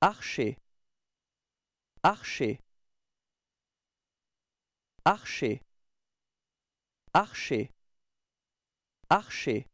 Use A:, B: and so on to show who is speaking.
A: archer archer archer archer
B: archer